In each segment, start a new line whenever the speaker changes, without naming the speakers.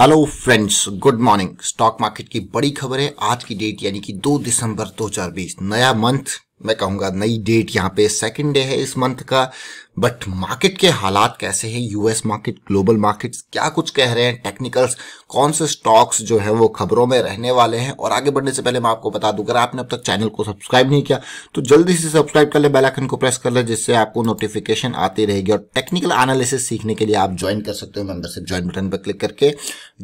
hello friends good morning stock market की बड़ी खबर है आज की डेट यानी कि 2 दिसंबर 2020 नया मंथ मैं कहूंगा नई डेट यहाँ पे सेकंड डे है इस मंथ का बट मार्केट के हालात कैसे हैं यूएस मार्केट ग्लोबल मार्केट्स क्या कुछ कह रहे हैं टेक्निकल्स कौन से स्टॉक्स जो है वो खबरों में रहने वाले हैं और आगे बढ़ने से पहले मैं आपको बता दूं अगर आपने अब तक चैनल को सब्सक्राइब नहीं किया तो जल्दी से सब्सक्राइब कर ले बेलाइकन को प्रेस कर ले जिससे आपको नोटिफिकेशन आती रहेगी और टेक्निकल एनालिसिस सीखने के लिए आप ज्वाइन कर सकते हो मेंबरशिप ज्वाइन बटन पर क्लिक करके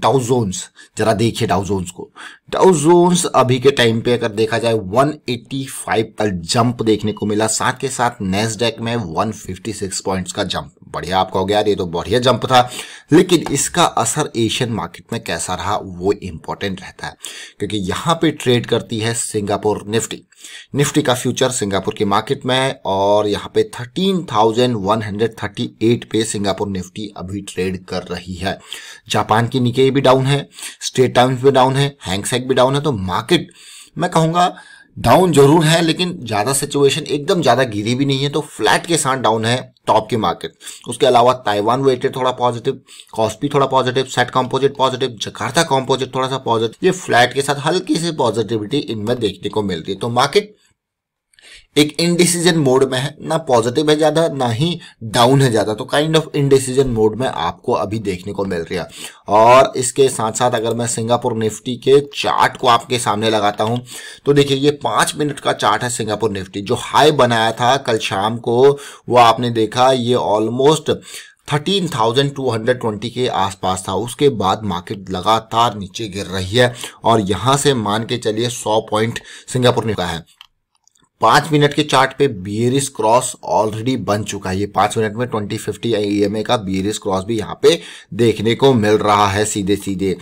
डाउजोन्स जरा देखिए डाउजोन्स को डाउजोन्स अभी के टाइम पे अगर देखा जाए 185 का जंप देखने को मिला साथ के साथ नेस्डेक में वन सिक्स पॉइंट्स का जंप बढ़िया आपका हो गया ये तो बढ़िया जंप था लेकिन इसका असर एशियन मार्केट में कैसा रहा वो इंपॉर्टेंट रहता है क्योंकि यहाँ पे ट्रेड करती है सिंगापुर निफ्टी निफ्टी का फ्यूचर सिंगापुर की मार्केट में और यहाँ पे 13,138 पे सिंगापुर निफ्टी अभी ट्रेड कर रही है जापान की निके भी डाउन है स्टेट टाइम्स भी डाउन है हैंगसेक भी डाउन है तो मार्केट मैं कहूंगा डाउन जरूर है लेकिन ज़्यादा सिचुएशन एकदम ज़्यादा गिरी भी नहीं है तो फ्लैट के साथ डाउन है टॉप की मार्केट उसके अलावा ताइवान वेटेड थोड़ा पॉजिटिव कॉस्पी थोड़ा positive set composite positive Jakarta composite थोड़ा सा पॉजिटिव ये फ्लैट के साथ हल्की सी पॉजिटिविटी इनमें देखने को मिलती है तो मार्केट एक इनडिसीजन मोड में है ना पॉजिटिव है ज़्यादा ना ही डाउन है ज़्यादा तो काइंड ऑफ इनडिसीजन मोड में आपको अभी देखने को मिल रहा है और इसके साथ साथ अगर मैं सिंगापुर निफ्टी के चार्ट को आपके सामने लगाता हूं तो देखिए ये पांच मिनट का चार्ट है सिंगापुर निफ्टी जो हाई बनाया था कल शाम को वो आपने देखा ये ऑलमोस्ट 13,220 के आसपास था उसके बाद मार्केट लगातार नीचे गिर रही है और यहां से मान के चलिए 100 पॉइंट सिंगापुर ने कहा है पांच मिनट के चार्ट पे बियरिस क्रॉस ऑलरेडी बन चुका है ये पांच मिनट में ट्वेंटी फिफ्टी ई का बियरिस क्रॉस भी यहाँ पे देखने को मिल रहा है सीधे सीधे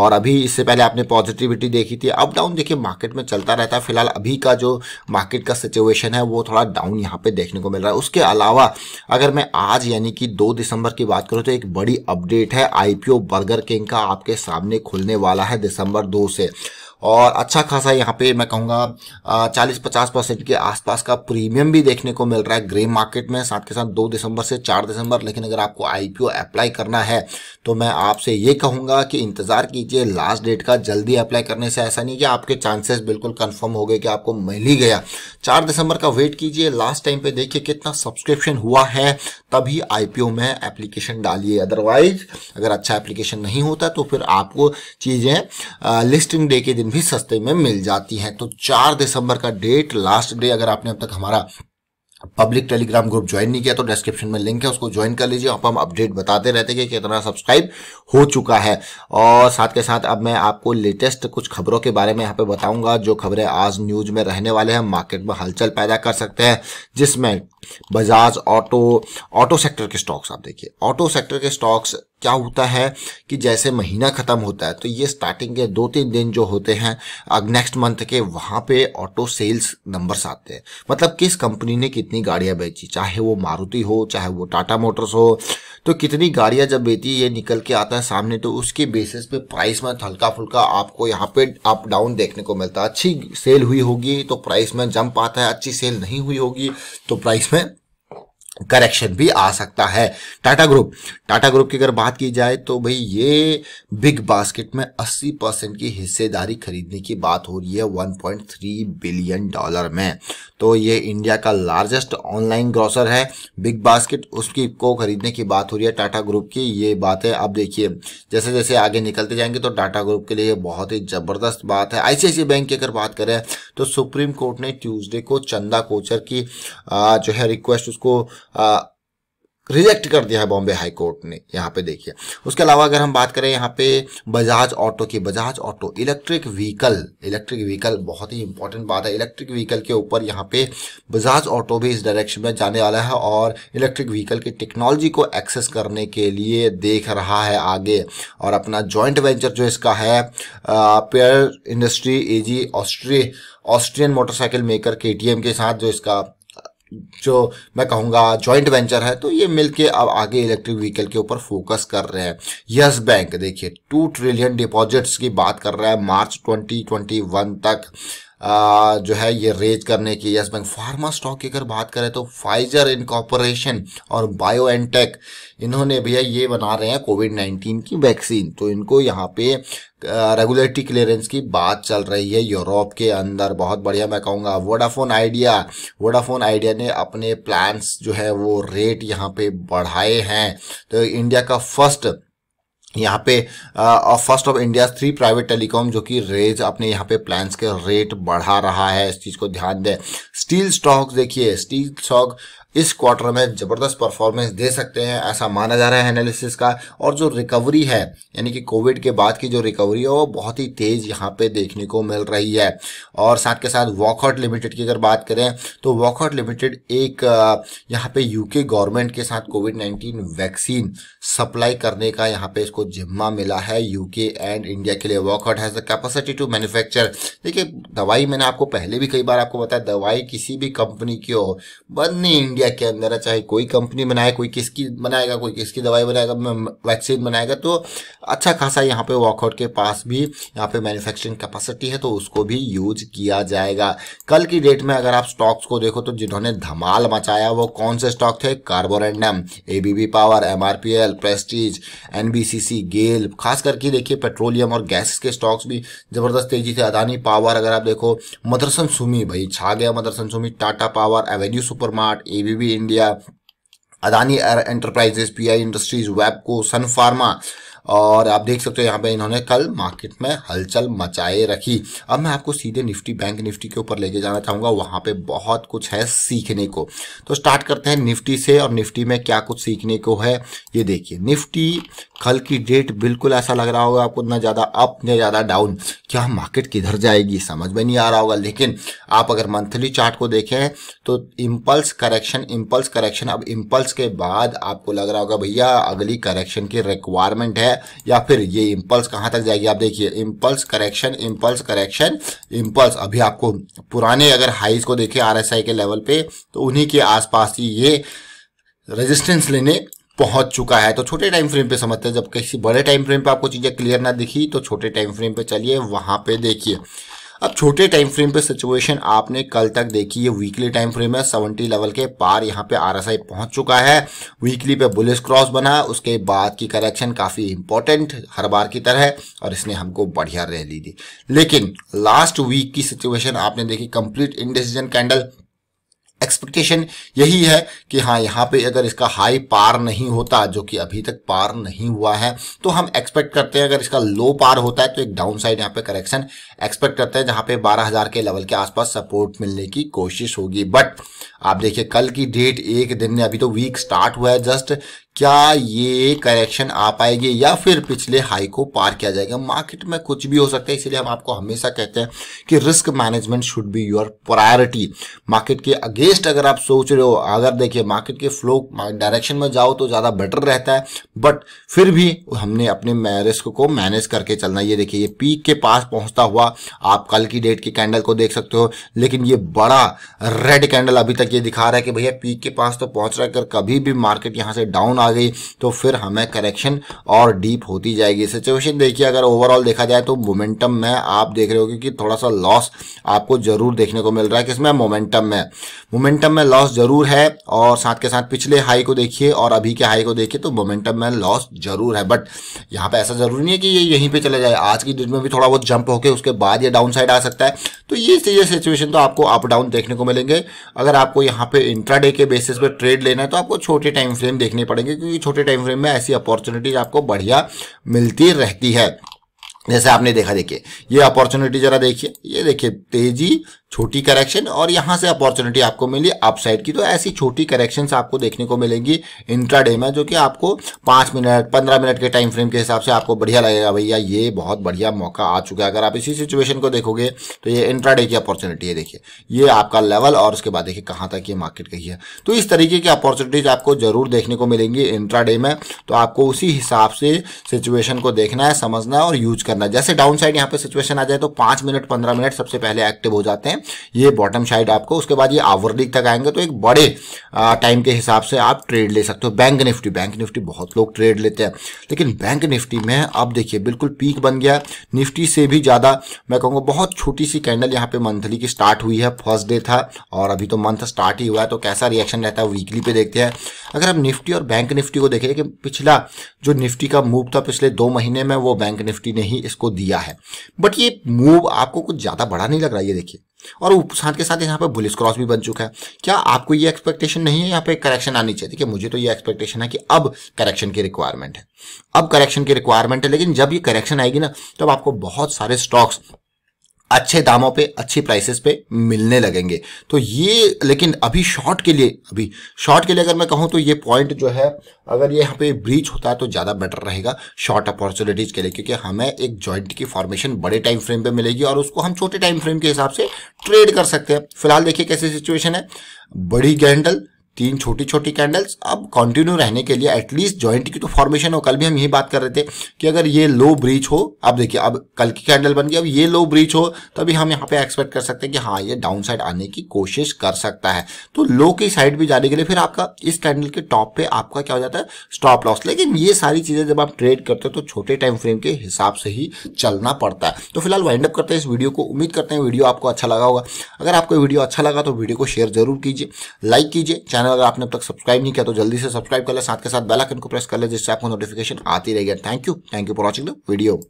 और अभी इससे पहले आपने पॉजिटिविटी देखी थी अप डाउन देखिए मार्केट में चलता रहता है फिलहाल अभी का जो मार्केट का सिचुएशन है वो थोड़ा डाउन यहाँ पे देखने को मिल रहा है उसके अलावा अगर मैं आज यानी कि दो दिसंबर की बात करूँ तो एक बड़ी अपडेट है आईपीओ बर्गर किंग का आपके सामने खुलने वाला है दिसंबर दो से और अच्छा खासा यहाँ पे मैं कहूँगा चालीस पचास परसेंट के आसपास का प्रीमियम भी देखने को मिल रहा है ग्रे मार्केट में साथ के साथ दो दिसंबर से चार दिसंबर लेकिन अगर आपको आईपीओ अप्लाई करना है तो मैं आपसे ये कहूँगा कि इंतज़ार कीजिए लास्ट डेट का जल्दी अप्लाई करने से ऐसा नहीं कि आपके चांसेस बिल्कुल कन्फर्म हो गए कि आपको मिल ही गया चार दिसंबर का वेट कीजिए लास्ट टाइम पर देखिए कितना सब्सक्रिप्शन हुआ है तभी आई में एप्लीकेशन डालिए अदरवाइज अगर अच्छा एप्लीकेशन नहीं होता तो फिर आपको चीज़ें लिस्टिंग डे के दिन भी सस्ते में मिल जाती हैं तो चार दिसंबर का डेट लास्ट डे अगर आपने अब तक हमारा पब्लिक टेलीग्राम ग्रुप ज्वाइन नहीं किया तो डिस्क्रिप्शन में लिंक है उसको ज्वाइन कर लीजिए आप हम अपडेट बताते रहते हैं कि कितना सब्सक्राइब हो चुका है और साथ के साथ अब मैं आपको लेटेस्ट कुछ खबरों के बारे में यहाँ पे बताऊंगा जो खबरें आज न्यूज में रहने वाले हैं मार्केट में हलचल पैदा कर सकते हैं जिसमें बजाज ऑटो ऑटो सेक्टर के स्टॉक्स आप देखिए ऑटो सेक्टर के स्टॉक्स क्या होता है कि जैसे महीना ख़त्म होता है तो ये स्टार्टिंग के दो तीन दिन जो होते हैं नेक्स्ट मंथ के वहाँ पे ऑटो सेल्स नंबर्स आते हैं मतलब किस कंपनी ने कितनी गाड़ियाँ बेची चाहे वो मारुति हो चाहे वो टाटा मोटर्स हो तो कितनी गाड़ियाँ जब बेची ये निकल के आता है सामने तो उसके बेसिस पे प्राइस में हल्का फुल्का आपको यहाँ पे अप डाउन देखने को मिलता है अच्छी सेल हुई होगी तो प्राइस में जंप आता है अच्छी सेल नहीं हुई होगी तो प्राइस में करेक्शन भी आ सकता है टाटा ग्रुप टाटा ग्रुप की अगर बात की जाए तो भाई ये बिग बास्केट में 80 परसेंट की हिस्सेदारी खरीदने की बात हो रही है 1.3 बिलियन डॉलर में तो ये इंडिया का लार्जेस्ट ऑनलाइन ग्रॉसर है बिग बास्केट उसकी को खरीदने की बात हो रही है टाटा ग्रुप की ये बात है अब देखिए जैसे जैसे आगे निकलते जाएंगे तो टाटा ग्रुप के लिए बहुत ही ज़बरदस्त बात है आईसीआईसी बैंक की अगर बात करें तो सुप्रीम कोर्ट ने ट्यूजडे को चंदा कोचर की जो है रिक्वेस्ट उसको रिजेक्ट कर दिया है बॉम्बे हाई कोर्ट ने यहाँ पे देखिए उसके अलावा अगर हम बात करें यहाँ पे बजाज ऑटो की Bajaj auto electric vehicle electric vehicle बहुत ही इंपॉर्टेंट बात है इलेक्ट्रिक व्हीकल के ऊपर यहाँ पे बजाज ऑटो भी इस डायरेक्शन में जाने वाला है और इलेक्ट्रिक व्हीकल की टेक्नोलॉजी को एक्सेस करने के लिए देख रहा है आगे और अपना जॉइंट वेंचर जो इसका है पेयर इंडस्ट्री ए ऑस्ट्री ऑस्ट्रियन मोटरसाइकिल मेकर के के साथ जो इसका जो मैं कहूँगा जॉइंट वेंचर है तो ये मिलके अब आगे इलेक्ट्रिक व्हीकल के ऊपर फोकस कर रहे हैं यस बैंक देखिए टू ट्रिलियन डिपॉजिट्स की बात कर रहा है मार्च 2021 तक जो है ये रेज करने की यस बैंक फार्मा स्टॉक की अगर बात करें तो फाइजर कॉपोरेशन और बायो एनटेक इन्होंने भैया ये बना रहे हैं कोविड नाइन्टीन की वैक्सीन तो इनको यहाँ पे रेगुलेटरी क्लियरेंस की बात चल रही है यूरोप के अंदर बहुत बढ़िया मैं कहूँगा वोडाफोन आइडिया वोडाफोन आइडिया ने अपने प्लान्स जो है वो रेट यहाँ पे बढ़ाए हैं तो इंडिया का फर्स्ट यहाँ पे first of India three private telecom जो कि रेज अपने यहाँ पे प्लान्स के रेट बढ़ा रहा है इस चीज़ को ध्यान दें स्टील स्टॉक देखिए स्टील स्टॉक इस क्वार्टर में जबरदस्त परफॉर्मेंस दे सकते हैं ऐसा माना जा रहा है एनालिसिस का और जो रिकवरी है यानी कि कोविड के बाद की जो रिकवरी है वो बहुत ही तेज यहाँ पे देखने को मिल रही है और साथ के साथ वॉकआउट लिमिटेड की अगर बात करें तो वॉकआउट लिमिटेड एक यहाँ पे यूके गवर्नमेंट के साथ कोविड नाइन्टीन वैक्सीन सप्लाई करने का यहाँ पे इसको जिम्मा मिला है यूके एंड इंडिया के लिए Wockhardt has the capacity to manufacture देखिए दवाई मैंने आपको पहले भी कई बार आपको बताया दवाई किसी भी कंपनी की हो बंद नहीं इंडिया इंडिया के अंदर है चाहे कोई कंपनी बनाए कोई किसकी बनाएगा कोई किसकी दवाई बनाएगा वैक्सीन बनाएगा तो अच्छा खासा यहाँ पे वॉकआउट के पास भी यहाँ पे मैन्युफैक्चरिंग कैपेसिटी है तो उसको भी यूज किया जाएगा कल की डेट में अगर आप स्टॉक्स को देखो तो जिन्होंने धमाल मचाया वो कौन से स्टॉक थे Carborundum A Power M Prestige and GAIL खास करके देखिए पेट्रोलियम और गैस के स्टॉक्स भी जबरदस्त तेजी थे अदानी पावर अगर आप देखो मदरसन सुमी भाई छा गया Motherson Sumi Tata Power Avenue Supermart एवी ABB India Adani Enterprises PI Industries वेबको सन फार्मा और आप देख सकते हो यहाँ पे इन्होंने कल मार्केट में हलचल मचाए रखी अब मैं आपको सीधे निफ्टी बैंक निफ्टी के ऊपर लेके जाना चाहूँगा वहाँ पे बहुत कुछ है सीखने को तो स्टार्ट करते हैं निफ्टी से और निफ्टी में क्या कुछ सीखने को है ये देखिए निफ्टी कल की डेट बिल्कुल ऐसा लग रहा होगा आपको ना ज़्यादा अप ना ज़्यादा डाउन क्या मार्केट किधर जाएगी समझ में नहीं आ रहा होगा लेकिन आप अगर मंथली चार्ट को देखें तो इम्पल्स करेक्शन इम्पल्स करेक्शन अब इम्पल्स के बाद आपको लग रहा होगा भैया अगली करेक्शन की रिक्वायरमेंट है है या फिर ये इम्पल्स कहां तक जाएगी आप देखिए impulse correction impulse correction impulse अभी आपको पुराने अगर हाइज को देखें आरएसआई के लेवल पे तो उन्हीं के आसपास ही ये रेजिस्टेंस लेने पहुंच चुका है तो छोटे टाइम फ्रेम पे समझते हैं जब किसी बड़े टाइम फ्रेम पे आपको चीज़ें क्लियर ना दिखी तो छोटे टाइम फ्रेम पे चलिए वहां पे देखिए अब छोटे टाइम फ्रेम पे सिचुएशन आपने कल तक देखी है वीकली टाइम फ्रेम है 70 लेवल के पार यहाँ पे आरएसआई पहुंच चुका है वीकली पे बुलिस क्रॉस बना उसके बाद की करेक्शन काफ़ी इंपॉर्टेंट हर बार की तरह और इसने हमको बढ़िया रैली दी लेकिन लास्ट वीक की सिचुएशन आपने देखी कंप्लीट इनडिसीजन कैंडल एक्सपेक्टेशन यही है कि हाँ यहाँ पे अगर इसका हाई पार नहीं होता जो कि अभी तक पार नहीं हुआ है तो हम एक्सपेक्ट करते हैं अगर इसका लो पार होता है तो एक डाउन साइड यहाँ पे करेक्शन एक्सपेक्ट करते हैं जहाँ पे 12000 के लेवल के आसपास सपोर्ट मिलने की कोशिश होगी बट आप देखिए कल की डेट एक दिन ने अभी तो वीक स्टार्ट हुआ है जस्ट क्या ये करेक्शन आ पाएगी या फिर पिछले हाई को पार किया जाएगा मार्केट में कुछ भी हो सकता है इसलिए हम आपको हमेशा कहते हैं कि risk management should be your priority market के अगेंस्ट अगर आप सोच रहे हो अगर देखिए मार्केट के फ्लो डायरेक्शन में जाओ तो ज़्यादा बेटर रहता है बट फिर भी हमने अपने रिस्क को मैनेज करके चलना ये देखिए ये पीक के पास पहुंचता हुआ आप कल की डेट के कैंडल को देख सकते हो लेकिन ये बड़ा रेड कैंडल अभी तक ये दिखा रहा है कि भैया पीक के पास तो पहुंच रहा है अगर कभी भी मार्केट यहां से डाउन आ गई तो फिर हमें करेक्शन और डीप होती जाएगी सिचुएशन देखिए अगर ओवरऑल देखा जाए तो मोमेंटम में आप देख रहे हो कि थोड़ा सा लॉस आपको जरूर देखने को मिल रहा है किसमें मोमेंटम में मोमेंटम में लॉस जरूर है और साथ के साथ पिछले हाई को देखिए और अभी के हाई को देखिए तो मोमेंटम में लॉस जरूर है बट यहाँ पर ऐसा जरूरी नहीं है कि ये यहीं पर चले जाए आज की डेट में भी थोड़ा बहुत जंप होकर उसके बाद यह डाउन साइड आ सकता है तो ये ये सिचुएशन तो आपको अप डाउन देखने को मिलेंगे अगर आपको यहाँ पे इंट्राडे के बेसिस पर ट्रेड लेना है तो आपको छोटे टाइम फ्रेम देखने पड़ेंगे करेंगे क्योंकि छोटे टाइम फ्रेम में ऐसी अपॉर्चुनिटीज आपको बढ़िया मिलती रहती है जैसे आपने देखा देखिए ये अपॉर्चुनिटी जरा देखिए ये देखिए तेजी छोटी करेक्शन और यहाँ से अपॉर्चुनिटी आपको मिली अपसाइड की तो ऐसी छोटी करेक्शन आपको देखने को मिलेंगी इंट्राडे में जो कि आपको पाँच मिनट पंद्रह मिनट के टाइम फ्रेम के हिसाब से आपको बढ़िया लगेगा भैया ये बहुत बढ़िया मौका आ चुका है अगर आप इसी सिचुएशन को देखोगे तो ये इंट्राडे की अपॉर्चुनिटी है देखिए ये आपका लेवल और उसके बाद देखिए कहाँ तक ये मार्केट गई है तो इस तरीके की अपॉर्चुनिटीज आपको जरूर देखने को मिलेंगी इंट्राडे में तो आपको उसी हिसाब से सिचुएशन को देखना है समझना है और यूज करना है जैसे डाउन साइड यहाँ पे सिचुएशन आ जाए तो पाँच मिनट पंद्रह मिनट सबसे पहले एक्टिव हो जाते हैं ये बॉटम साइड आपको उसके बाद ये आवरली तक आएंगे तो एक बड़े टाइम के हिसाब से आप ट्रेड ले सकते हो बैंक निफ्टी बैंक निफ्टी बहुत लोग ट्रेड लेते हैं लेकिन बैंक निफ्टी में अब देखिए बिल्कुल पीक बन गया निफ्टी से भी ज़्यादा मैं कहूँगा बहुत छोटी सी कैंडल यहाँ पे मंथली की स्टार्ट हुई है फर्स्ट डे था और अभी तो मंथ स्टार्ट ही हुआ है तो कैसा रिएक्शन रहता है वीकली पे देखते हैं अगर हम निफ्टी और बैंक निफ्टी को देखें कि पिछला जो निफ्टी का मूव था पिछले दो महीने में वो बैंक निफ्टी ने ही इसको दिया है बट ये मूव आपको कुछ ज़्यादा बड़ा नहीं लग रहा है ये देखिए और साथ के साथ यहाँ पे बुलिस क्रॉस भी बन चुका है क्या आपको ये एक्सपेक्टेशन नहीं है यहाँ पे करेक्शन आनी चाहिए कि मुझे तो ये एक्सपेक्टेशन है कि अब करेक्शन की रिक्वायरमेंट है अब करेक्शन की रिक्वायरमेंट है लेकिन जब ये करेक्शन आएगी ना तब तो आपको बहुत सारे स्टॉक्स अच्छे दामों पे अच्छी प्राइसेस पे मिलने लगेंगे तो ये लेकिन अभी शॉर्ट के लिए अभी शॉर्ट के लिए अगर मैं कहूँ तो ये पॉइंट जो है अगर ये यहाँ पे ब्रीच होता है तो ज़्यादा बेटर रहेगा शॉर्ट अपॉर्चुनिटीज़ के लिए क्योंकि हमें एक जॉइंट की फॉर्मेशन बड़े टाइम फ्रेम पर मिलेगी और उसको हम छोटे टाइम फ्रेम के हिसाब से ट्रेड कर सकते हैं फिलहाल देखिए कैसी सिचुएशन है बड़ी गैंडल तीन छोटी छोटी कैंडल्स अब कंटिन्यू रहने के लिए एटलीस्ट ज्वाइंट की तो फॉर्मेशन हो कल भी हम यही बात कर रहे थे कि अगर ये लो ब्रीच हो अब देखिए अब कल की कैंडल बन गई अब ये लो ब्रीच हो तभी हम यहाँ पे एक्सपेक्ट कर सकते हैं कि हाँ ये डाउन साइड आने की कोशिश कर सकता है तो लो की साइड भी जाने के लिए फिर आपका इस कैंडल के टॉप पे आपका क्या हो जाता है स्टॉप लॉस लेकिन ये सारी चीजें जब आप ट्रेड करते हो तो छोटे टाइम फ्रेम के हिसाब से ही चलना पड़ता है तो फिलहाल वाइंड अप करते हैं इस वीडियो को उम्मीद करते हैं वीडियो आपको अच्छा लगा होगा अगर आपको वीडियो अच्छा लगा तो वीडियो को शेयर जरूर कीजिए लाइक कीजिए चैनल अगर आपने अब तक सब्सक्राइब नहीं किया तो जल्दी से सब्सक्राइब कर ले साथ के साथ बेल आइकन को प्रेस कर ले जिससे आपको नोटिफिकेशन आती रहेगी thank you thank you for watching the video